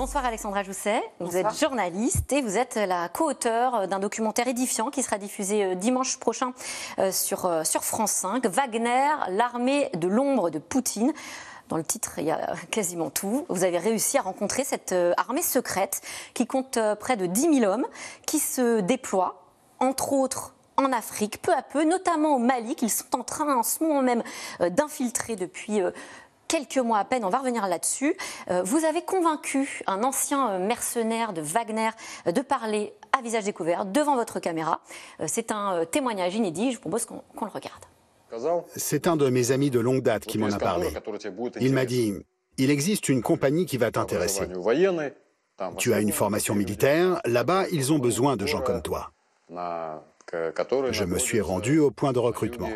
Bonsoir Alexandra Jousset, vous êtes journaliste et vous êtes la co-auteure euh, d'un documentaire édifiant qui sera diffusé euh, dimanche prochain euh, sur, sur France 5, Wagner, l'armée de l'ombre de Poutine. Dans le titre, il y a quasiment tout. Vous avez réussi à rencontrer cette armée secrète qui compte près de 10 000 hommes, qui se déploie, entre autres en Afrique, peu à peu, notamment au Mali, qu'ils sont en train en ce moment même d'infiltrer depuis quelques mois à peine, on va revenir là-dessus, euh, vous avez convaincu un ancien euh, mercenaire de Wagner euh, de parler à visage découvert devant votre caméra. C'est un témoignage inédit, je propose qu'on le regarde. C'est un de mes amis de longue date qui m'en a parlé. Il m'a dit, il existe une compagnie qui va t'intéresser. Tu as une formation militaire, là-bas ils ont besoin de gens comme toi. Je me suis rendu au point de recrutement.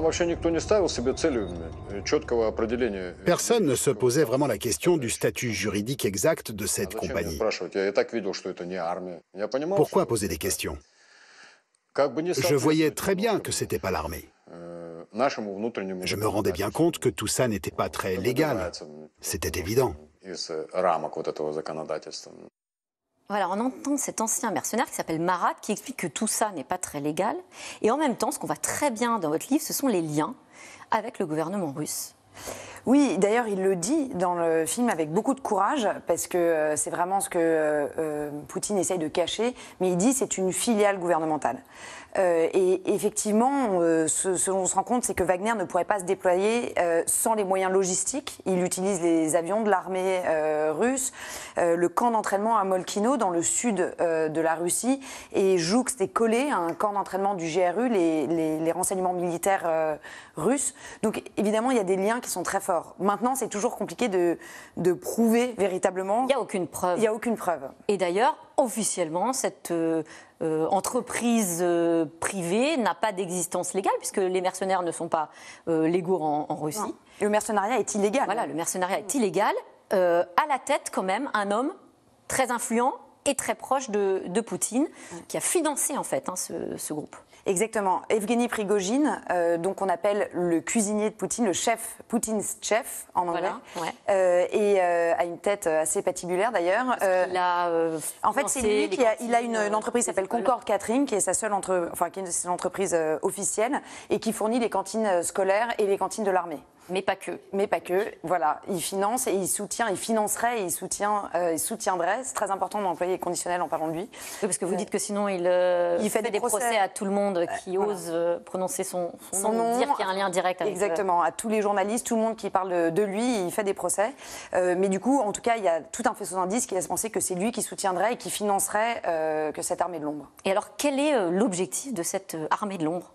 Э, Personne ne se posait vraiment la question du statut juridique exact de cette compagnie. Pourquoi poser des questions Je voyais très bien que c'était pas l'armée. Э, Je me rendais bien compte que tout ça n'était pas très légal. C'était évident. Э, on entend cet ancien mercenaire qui s'appelle Marat qui explique que tout ça n'est pas très légal. Et en même temps, ce qu'on voit très bien dans votre livre, ce sont les liens avec le gouvernement russe. Oui, d'ailleurs, il le dit dans le film avec beaucoup de courage, parce que euh, c'est vraiment ce que euh, euh, Poutine essaye de cacher, mais il dit c'est une filiale gouvernementale. Euh, et effectivement, euh, ce, dont on se rend compte, c'est que Wagner ne pourrait pas se déployer euh, sans les moyens logistiques. Il utilise les avions de l'armée russe. le camp d'entraînement à Molkino, dans le sud de la Russie, et jouxte et collé à un camp d'entraînement du GRU, les, renseignements militaires russes. Donc évidemment, il y a des liens qui sont très forts. Maintenant, c'est toujours compliqué de, de prouver véritablement. Il n'y a aucune preuve. Il n'y a aucune preuve. Et d'ailleurs, officiellement, cette euh, euh, entreprise euh, privée n'a pas d'existence légale, puisque les mercenaires ne sont pas légaux en, Russie. Le mercenariat est illégal. Voilà, le mercenariat est illégal. à la tête, quand même, un homme très influent et très proche de, Poutine, qui a financé, en fait, hein, ce groupe. Exactement. Evgeny Prigogine, euh, donc on appelle le cuisinier de Poutine, le chef, Poutine's chef en anglais, euh, et euh, a une tête assez patibulaire d'ailleurs. en fait, il a une, entreprise qui s'appelle Concorde Catering, qui est sa seule entre, enfin, qui est une, entreprise officielle et qui fournit les cantines scolaires et les cantines de l'armée. Mais pas que. Mais pas que. Voilà, il finance et il soutient, il financerait et il, soutient, euh, soutiendrait. C'est très important d'employer conditionnel en parlant de lui. parce que vous euh, dites que sinon il, euh, fait, des, procès. à tout le monde qui ose prononcer son, son, nom, dire qu'il y a un lien direct avec Exactement, à tous les journalistes, tout le monde qui parle de lui, il fait des procès. mais du coup, en tout cas, il y a tout un faisceau d'indices qui laisse penser que c'est lui qui soutiendrait et qui financerait que cette armée de l'ombre. Et alors, quel est l'objectif de cette armée de l'ombre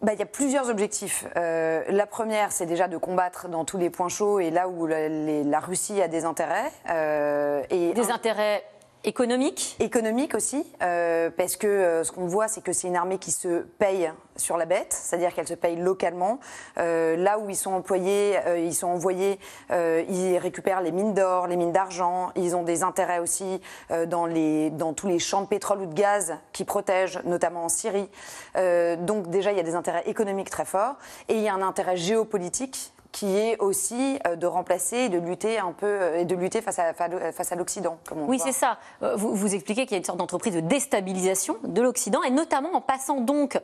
bah, il y a plusieurs objectifs. Euh, la première, c'est déjà de combattre dans tous les points chauds et là où la, Russie a des intérêts. Euh, et des intérêts Économique Économique aussi, euh, parce que euh, ce qu'on voit, c'est que c'est une armée qui se paye sur la bête, c'est-à-dire qu'elle se paye localement. Euh, là où ils sont employés, ils sont envoyés, ils récupèrent les mines d'or, les mines d'argent, ils ont des intérêts aussi dans, les, dans tous les champs de pétrole ou de gaz qui protègent, notamment en Syrie. donc déjà, il y a des intérêts économiques très forts, et il y a un intérêt géopolitique qui est aussi euh, de remplacer et de lutter un peu euh, et de lutter face à, face à l'Occident. Oui, c'est ça. Euh, vous, expliquez qu'il y a une sorte d'entreprise de déstabilisation de l'Occident et notamment en passant donc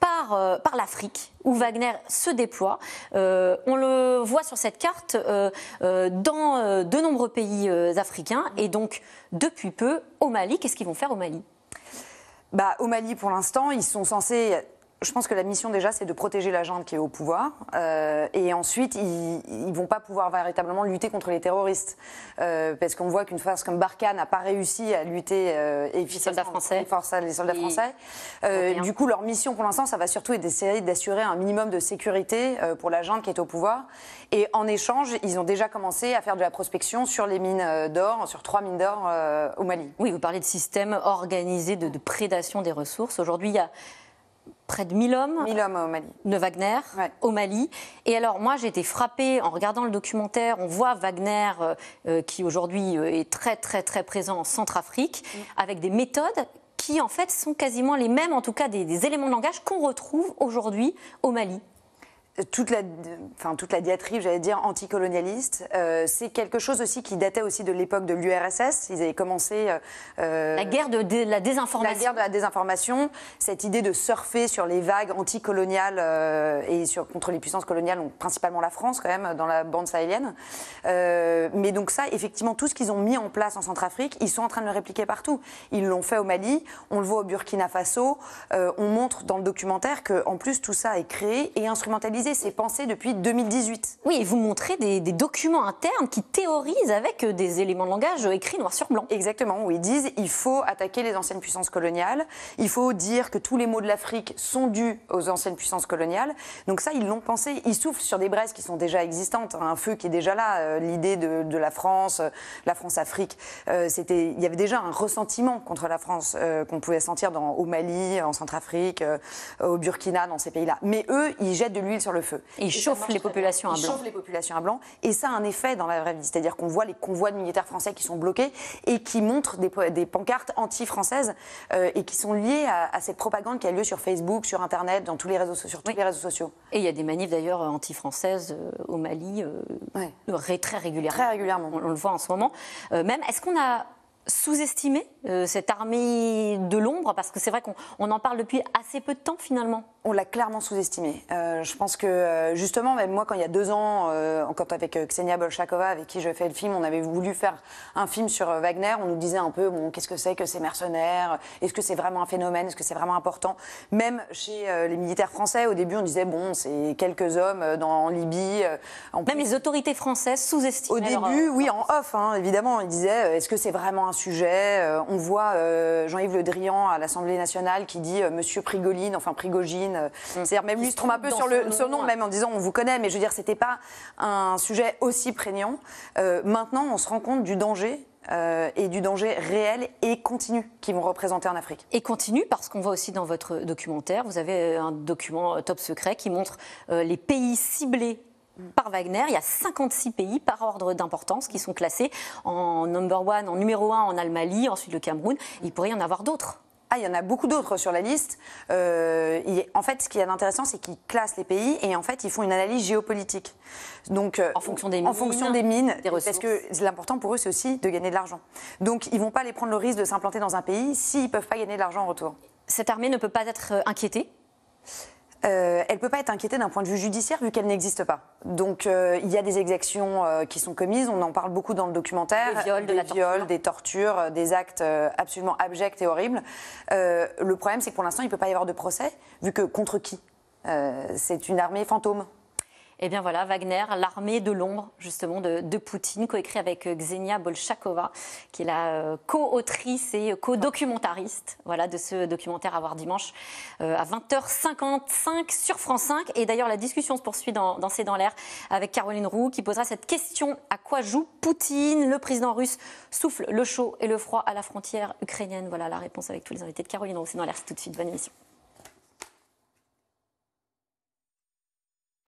par, l'Afrique où Wagner se déploie. on le voit sur cette carte dans de nombreux pays africains et donc depuis peu au Mali. Qu'est-ce qu'ils vont faire au Mali bah, au Mali, pour l'instant, ils sont censés je pense que la mission déjà, c'est de protéger la junte qui est au pouvoir. Euh, et ensuite, ils ne vont pas pouvoir véritablement lutter contre les terroristes. Euh, parce qu'on voit qu'une force comme Barkhane n'a pas réussi à lutter efficacement euh, les soldats les soldats français. du coup, leur mission pour l'instant, ça va surtout être d'essayer d'assurer un minimum de sécurité pour la junte qui est au pouvoir. Et en échange, ils ont déjà commencé à faire de la prospection sur les mines d'or, sur trois mines d'or au Mali. Oui, vous parlez de système organisé de prédation des ressources. Aujourd'hui, il y a près de 1000 hommes. hommes au Mali. De Wagner, au Mali. Et alors, moi, j'ai été frappée en regardant le documentaire. On voit Wagner, euh, euh, qui aujourd'hui euh, est très, très, très présent en Centrafrique, mm. avec des méthodes qui, en fait, sont quasiment les mêmes, en tout cas des éléments de langage qu'on retrouve aujourd'hui au Mali toute la, enfin, toute la diatribe, j'allais dire, anticolonialiste. Euh, c'est quelque chose aussi qui datait aussi de l'époque de l'URSS. Ils avaient commencé... Euh, euh, la guerre de, la désinformation. La guerre de la désinformation. Cette idée de surfer sur les vagues anticoloniales et sur, contre les puissances coloniales, donc principalement la France quand même, dans la bande sahélienne. mais donc ça, effectivement, tout ce qu'ils ont mis en place en Centrafrique, ils sont en train de le répliquer partout. Ils l'ont fait au Mali, on le voit au Burkina Faso. on montre dans le documentaire que, en plus, tout ça est créé et instrumentalisé ses pensées depuis 2018. Oui, et vous montrez des, documents internes qui théorisent avec euh, des éléments de langage euh, écrits noir sur blanc. Exactement, où ils disent il faut attaquer les anciennes puissances coloniales, il faut dire que tous les maux de l'Afrique sont dus aux anciennes puissances coloniales. Donc ça, ils l'ont pensé, ils soufflent sur des braises qui sont déjà existantes, hein, un feu qui est déjà là, euh, l'idée de, la France, la France-Afrique, c'était, il y avait déjà un ressentiment contre la France qu'on pouvait sentir dans, au Mali, en Centrafrique, au Burkina, dans ces pays-là. Mais eux, ils jettent de l'huile sur le feu. ils les populations à blanc. les populations à blanc. Et ça a un effet dans la vraie vie. C'est-à-dire qu'on voit les convois de militaires français qui sont bloqués et qui montrent des, des pancartes anti-françaises euh, et qui sont liées à, cette propagande qui a lieu sur Facebook, sur Internet, dans tous les réseaux, sur tous les réseaux sociaux. Et il y a des manifs d'ailleurs anti-françaises euh, au Mali euh, très régulièrement. Très régulièrement. On, le voit en ce moment. même, est-ce qu'on a sous estimé euh, cette armée de l'ombre Parce que c'est vrai qu'on en parle depuis assez peu de temps finalement. On l'a clairement sous estimé euh, je pense que euh, justement, même moi, quand il y a deux ans, encore avec Xenia Bolshakova, avec qui je fais le film, on avait voulu faire un film sur Wagner. On nous disait un peu, bon, qu'est-ce que c'est que ces mercenaires Est-ce que c'est vraiment un phénomène Est-ce que c'est vraiment important Même chez les militaires français, au début, on disait, bon, c'est quelques hommes dans Libye. Même les autorités françaises sous-estimaient. Au début, oui, en off, hein, évidemment, ils disaient, est-ce que c'est vraiment un sujet. Euh, on voit euh, Jean-Yves Le Drian à l'Assemblée nationale qui dit euh, Monsieur Prigoline, enfin Prigogine. Mm. C'est-à-dire même lui se trompe un peu sur le nom, même en disant on vous connaît, mais je veux dire c'était pas un sujet aussi prégnant. maintenant, on se rend compte du danger et du danger réel et continu qu'ils vont représenter en Afrique. Et continu parce qu'on voit aussi dans votre documentaire, vous avez un document top secret qui montre les pays ciblés par Wagner. Il y a 56 pays par ordre d'importance qui sont classés en number one, en numéro un en Allemagne, ensuite le Cameroun. Il pourrait y en avoir d'autres. Ah, il y en a beaucoup d'autres sur la liste. Euh, en fait, ce qui est intéressant, c'est qu'ils classent les pays et en fait, ils font une analyse géopolitique. Donc, euh, en fonction des mines, en fonction des mines, parce que l'important pour eux, c'est aussi de gagner de l'argent. Donc, ils vont pas aller prendre le risque de s'implanter dans un pays s'ils peuvent pas gagner de l'argent en retour. Cette armée ne peut pas être euh, inquiétée. Euh, elle ne peut pas être inquiétée d'un point de vue judiciaire vu qu'elle n'existe pas. Donc euh, il y a des exactions euh, qui sont commises, on en parle beaucoup dans le documentaire. Des viols, des tortures, des actes absolument abjects et horribles. le problème c'est que pour l'instant il ne peut pas y avoir de procès vu que contre qui C'est une armée fantôme. Et eh bien voilà, Wagner, l'armée de l'ombre, justement, de, Poutine, coécrit avec euh, Xenia Bolshakova, qui est la euh, co-autrice et co-documentariste voilà, de ce documentaire à voir dimanche euh, à 20h55 sur France 5. Et d'ailleurs, la discussion se poursuit dans, C'est dans l'air avec Caroline Roux, qui posera cette question à quoi joue Poutine Le président russe souffle le chaud et le froid à la frontière ukrainienne. Voilà la réponse avec tous les invités de Caroline Roux. C'est dans l'air, c'est tout de suite. Bonne émission.